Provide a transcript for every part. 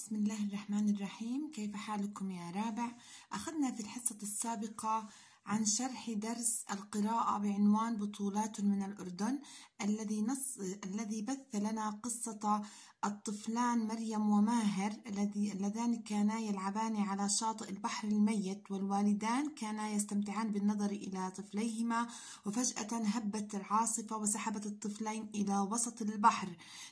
بسم الله الرحمن الرحيم كيف حالكم يا رابع أخذنا في الحصة السابقة عن شرح درس القراءة بعنوان بطولات من الأردن الذي نص الذي بث لنا قصة الطفلان مريم وماهر اللذان كانا يلعبان على شاطئ البحر الميت والوالدان كانا يستمتعان بالنظر إلى طفليهما وفجأة هبت العاصفة وسحبت الطفلين إلى وسط البحر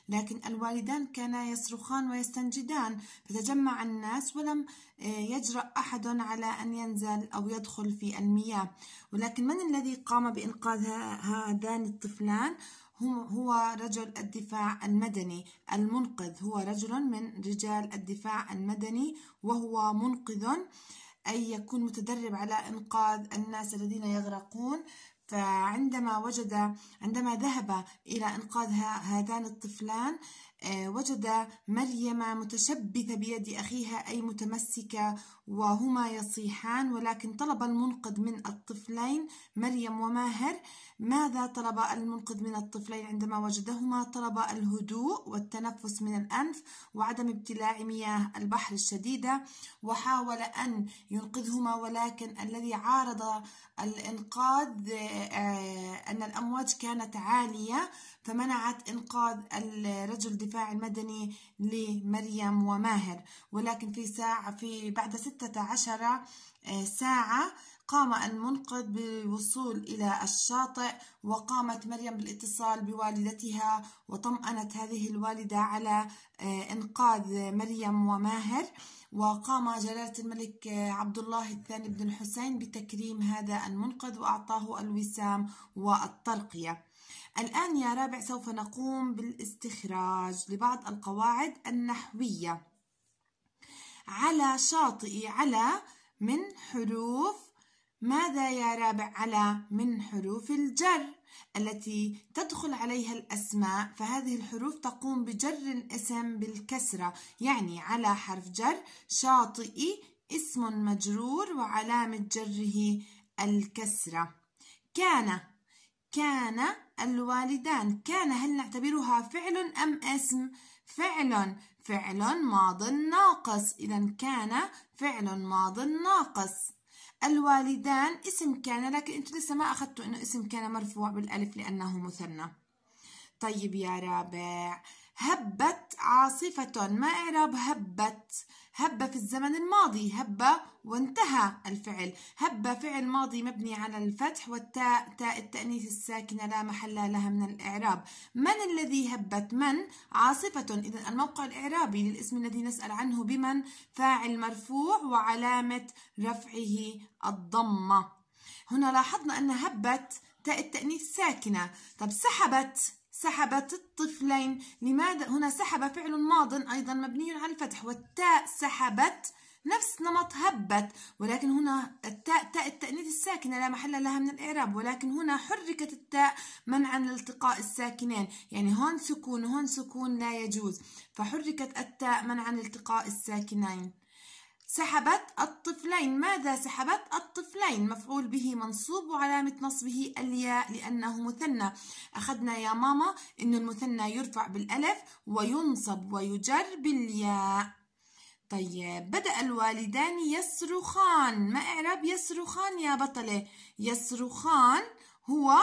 لكن الوالدان كانا يصرخان ويستنجدان فتجمع الناس ولم آه، يجرأ أحد على أن ينزل أو يدخل في المياه ولكن من الذي قام بإنقاذ هذان الطفلان هو رجل الدفاع المدني المنقذ هو رجل من رجال الدفاع المدني وهو منقذ أي يكون متدرب على إنقاذ الناس الذين يغرقون فعندما وجد عندما ذهب إلى إنقاذ هذان الطفلان آه، وجد مريم متشبثة بيد أخيها أي متمسكة وهما يصيحان ولكن طلب المنقذ من الطفلين مريم وماهر ماذا طلب المنقذ من الطفلين عندما وجدهما طلب الهدوء والتنفس من الأنف وعدم ابتلاع مياه البحر الشديدة وحاول أن ينقذهما ولكن الذي عارض الإنقاذ آه، أن الأمواج كانت عالية فمنعت إنقاذ الرجل الدفاع المدني لمريم وماهر ولكن في ساعة في بعد ست 16 آه، ساعة قام المنقذ بالوصول إلى الشاطئ وقامت مريم بالاتصال بوالدتها وطمأنت هذه الوالدة على آه، إنقاذ مريم وماهر وقام جلالة الملك آه، عبد الله الثاني بن الحسين بتكريم هذا المنقذ وأعطاه الوسام والترقية الآن يا رابع سوف نقوم بالاستخراج لبعض القواعد النحوية على شاطئ على من حروف ماذا يا رابع على من حروف الجر التي تدخل عليها الأسماء فهذه الحروف تقوم بجر الاسم بالكسرة يعني على حرف جر شاطئ اسم مجرور وعلامة جره الكسرة كان كان الوالدان كان هل نعتبرها فعل أم اسم؟ فعل فعل ماض ناقص إذا كان فعل ماض ناقص الوالدان اسم كان لكن انتوا لسه ما أخذتوا إنه اسم كان مرفوع بالألف لأنه مثنى طيب يا رابع هبت عاصفة ما إعراب هبت هب في الزمن الماضي هب وانتهى الفعل هب فعل ماضي مبني على الفتح والتاء تاء التأنيث الساكنة لا محل لها من الإعراب من الذي هبت من عاصفة إذا الموقع الإعرابي للاسم الذي نسأل عنه بمن فاعل مرفوع وعلامة رفعه الضمة هنا لاحظنا أن هبت تاء التأنيث ساكنة طب سحبت سحبت الطفلين لماذا هنا سحب فعل ماض أيضا مبني على الفتح والتاء سحبت نفس نمط هبت ولكن هنا التاء تاء التأنيث الساكنة لا محل لها من الإعراب ولكن هنا حركت التاء منعا لالتقاء الساكنين يعني هون سكون هون سكون لا يجوز فحركت التاء منعا لالتقاء الساكنين سحبت الطفلين ماذا سحبت الطفلين مفعول به منصوب وعلامة نصبه الياء لأنه مثنى أخذنا يا ماما أن المثنى يرفع بالألف وينصب ويجر بالياء طيب بدأ الوالدان يصرخان ما إعراب يصرخان يا بطلة يصرخان هو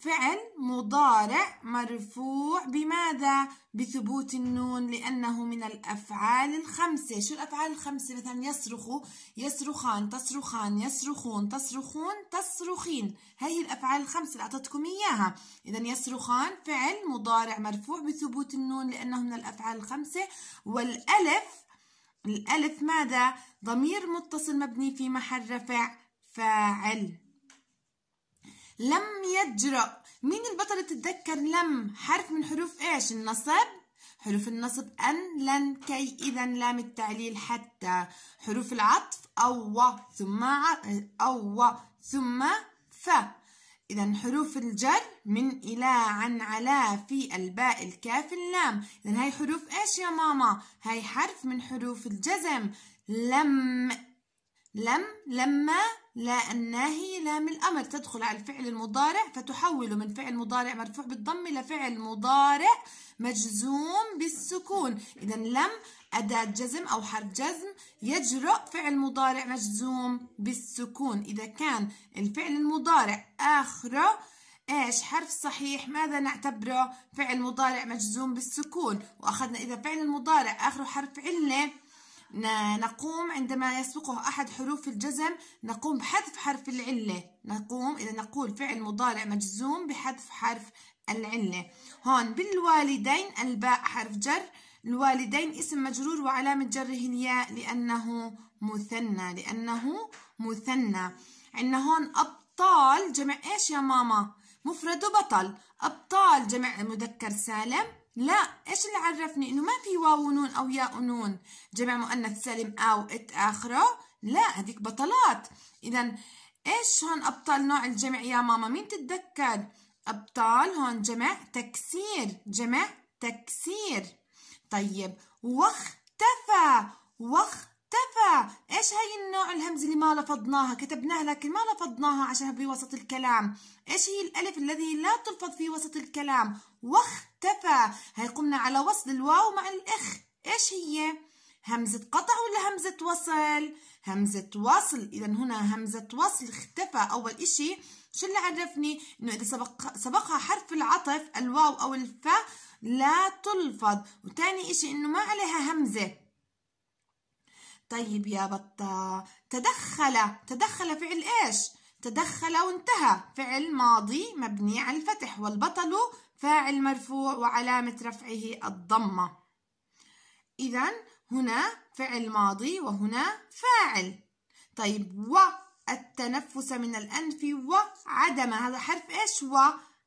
فعل مضارع مرفوع بماذا؟ بثبوت النون لأنه من الأفعال الخمسة شو الأفعال الخمسة؟ مثلا يصرخ يصرخان تصرخان يصرخون تصرخون تصرخين هاي الأفعال الخمسة اللي أعطتكم إياها إذا يصرخان فعل مضارع مرفوع بثبوت النون لأنه من الأفعال الخمسة والألف الألف ماذا؟ ضمير متصل مبني في محل رفع فاعل لم يجرأ مين البطل تتذكر لم حرف من حروف ايش النصب حروف النصب أن لن كي إذا لام التعليل حتى حروف العطف أو ثم أو ثم ف إذا حروف الجر من إلى عن على في الباء الكاف اللام إذا هاي حروف إيش يا ماما هاي حرف من حروف الجزم لم لم لما لا الناهي لام الأمر تدخل على الفعل المضارع فتحوله من فعل مضارع مرفوع بالضم إلى فعل مضارع مجزوم بالسكون إذا لم أداة جزم أو حرف جزم يجرؤ فعل مضارع مجزوم بالسكون إذا كان الفعل المضارع آخره ايش حرف صحيح ماذا نعتبره فعل مضارع مجزوم بالسكون واخذنا اذا فعل المضارع اخره حرف عله نقوم عندما يسبقه أحد حروف الجزم نقوم بحذف حرف العلة نقوم إذا نقول فعل مضارع مجزوم بحذف حرف العلة هون بالوالدين الباء حرف جر الوالدين اسم مجرور وعلامة جره الياء لأنه مثنى لأنه مثنى عندنا هون أبطال جمع إيش يا ماما مفرد بطل أبطال جمع مذكر سالم لا ايش اللي عرفني انه ما في واو ونون او ياء ونون جمع مؤنث سالم او ات اخره لا هذيك بطلات اذا ايش هون ابطال نوع الجمع يا ماما مين تتذكر ابطال هون جمع تكسير جمع تكسير طيب واختفى واختفى تفا ايش هي النوع الهمز اللي ما لفظناها كتبناها لكن ما لفظناها عشان في وسط الكلام ايش هي الالف الذي لا تلفظ في وسط الكلام واختفى هي قمنا على وصل الواو مع الاخ ايش هي همزة قطع ولا همزة وصل همزة وصل اذا هنا همزة وصل اختفى اول اشي شو اللي عرفني انه اذا سبق سبقها حرف العطف الواو او الفاء لا تلفظ وثاني اشي انه ما عليها همزة طيب يا بطة تدخل تدخل فعل إيش؟ تدخل وانتهى فعل ماضي مبني على الفتح والبطل فاعل مرفوع وعلامة رفعه الضمة إذا هنا فعل ماضي وهنا فاعل طيب و التنفس من الأنف وعدم هذا حرف إيش و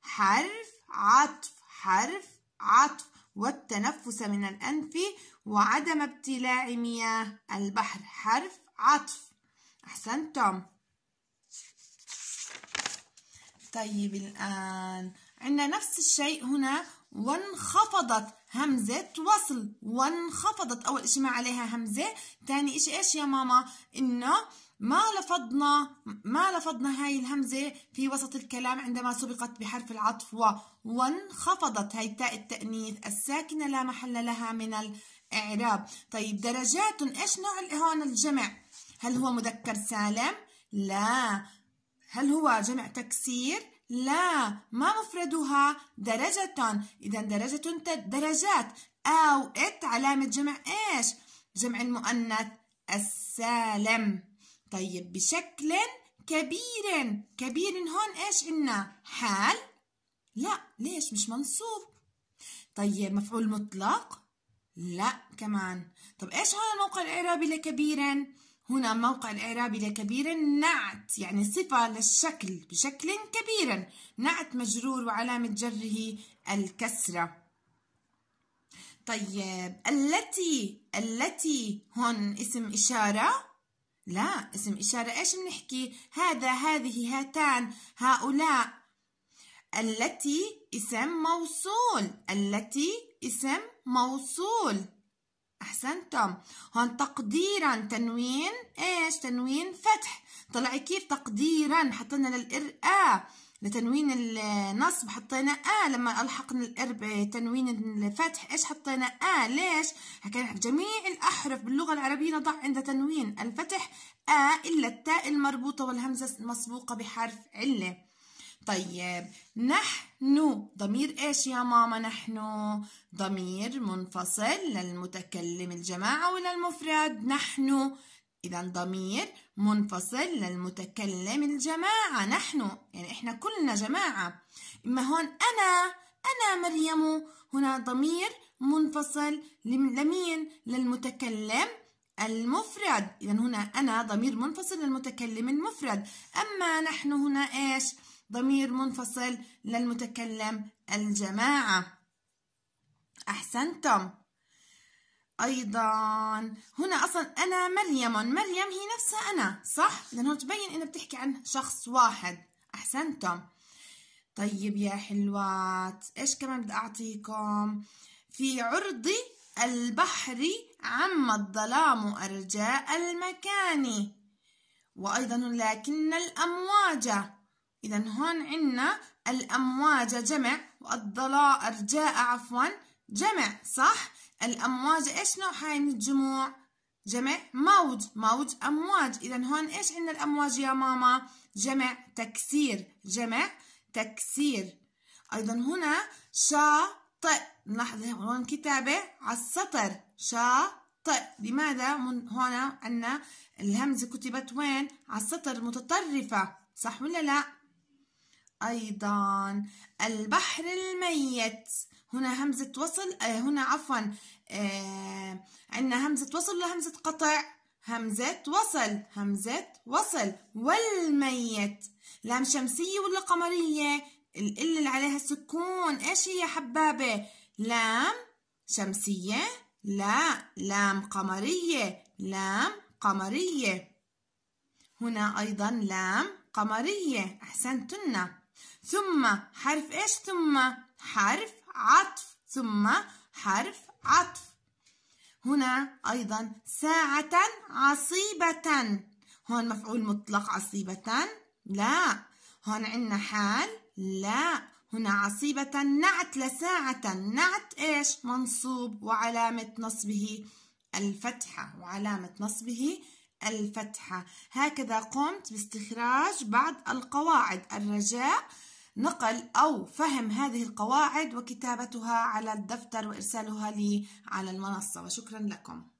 حرف عطف حرف عطف والتنفس من الأنف وعدم ابتلاع مياه البحر حرف عطف أحسنتم طيب الآن عندنا نفس الشيء هنا وانخفضت همزة وصل وانخفضت أول إشي ما عليها همزة تاني إشي إيش يا ماما إنه ما لفظنا ما لفظنا هاي الهمزة في وسط الكلام عندما سبقت بحرف العطف و وانخفضت هاي تاء التأنيث الساكنة لا محل لها من الإعراب طيب درجات إيش نوع هون الجمع هل هو مذكر سالم لا هل هو جمع تكسير لا ما مفردها درجة إذا درجة درجات أو إت علامة جمع إيش جمع المؤنث السالم طيب بشكل كبير كبير هون ايش عنا حال لا ليش مش منصوب طيب مفعول مطلق لا كمان طب ايش هون الموقع الاعرابي لكبير هنا موقع الاعرابي لكبير نعت يعني صفه للشكل بشكل كبير نعت مجرور وعلامه جره الكسره طيب التي التي هون اسم اشاره لا اسم إشارة إيش بنحكي هذا هذه هاتان هؤلاء التي اسم موصول التي اسم موصول أحسنتم هون تقديرا تنوين إيش تنوين فتح طلعي كيف تقديرا حطينا للإرآة لتنوين النصب حطينا آ آه لما ألحقنا الإرب تنوين الفتح إيش حطينا آ آه ليش؟ حكينا جميع الأحرف باللغة العربية نضع عند تنوين الفتح آ آه إلا التاء المربوطة والهمزة المسبوقة بحرف علة طيب نحن ضمير إيش يا ماما نحن؟ ضمير منفصل للمتكلم الجماعة وللمفرد نحن إذا ضمير منفصل للمتكلم الجماعة نحن يعني إحنا كلنا جماعة إما هون أنا أنا مريم هنا ضمير منفصل لمين للمتكلم المفرد إذا هنا أنا ضمير منفصل للمتكلم المفرد أما نحن هنا إيش ضمير منفصل للمتكلم الجماعة أحسنتم أيضا هنا أصلا أنا مريم مريم هي نفسها أنا صح؟ لأنه تبين إنها بتحكي عن شخص واحد أحسنتم طيب يا حلوات إيش كمان بدي أعطيكم في عرض البحر عم الظلام أرجاء المكان وأيضا لكن الأمواج إذا هون عنا الأمواج جمع والظلام أرجاء عفوا جمع صح؟ الأمواج إيش نوعها من يعني الجموع؟ جمع موج موج أمواج إذا هون إيش عندنا الأمواج يا ماما؟ جمع تكسير جمع تكسير أيضا هنا شاطئ نلاحظ هون كتابة على السطر شاطئ لماذا هنا عندنا الهمزة كتبت وين؟ على السطر متطرفة صح ولا لا؟ أيضا البحر الميت هنا همزة وصل آه، هنا عفوا آه، عندنا همزة وصل ولا همزة قطع همزة وصل همزة وصل والميت لام شمسية ولا قمرية ال اللي عليها سكون ايش هي حبابة لام شمسية لا لام قمرية لام قمرية هنا أيضا لام قمرية أحسنتن ثم حرف إيش ثم حرف عطف ثم حرف عطف هنا أيضا ساعة عصيبة هون مفعول مطلق عصيبة لا هون عندنا حال لا هنا عصيبة نعت لساعة نعت إيش منصوب وعلامة نصبه الفتحة وعلامة نصبه الفتحة هكذا قمت باستخراج بعض القواعد الرجاء نقل أو فهم هذه القواعد وكتابتها على الدفتر وإرسالها لي على المنصة وشكرا لكم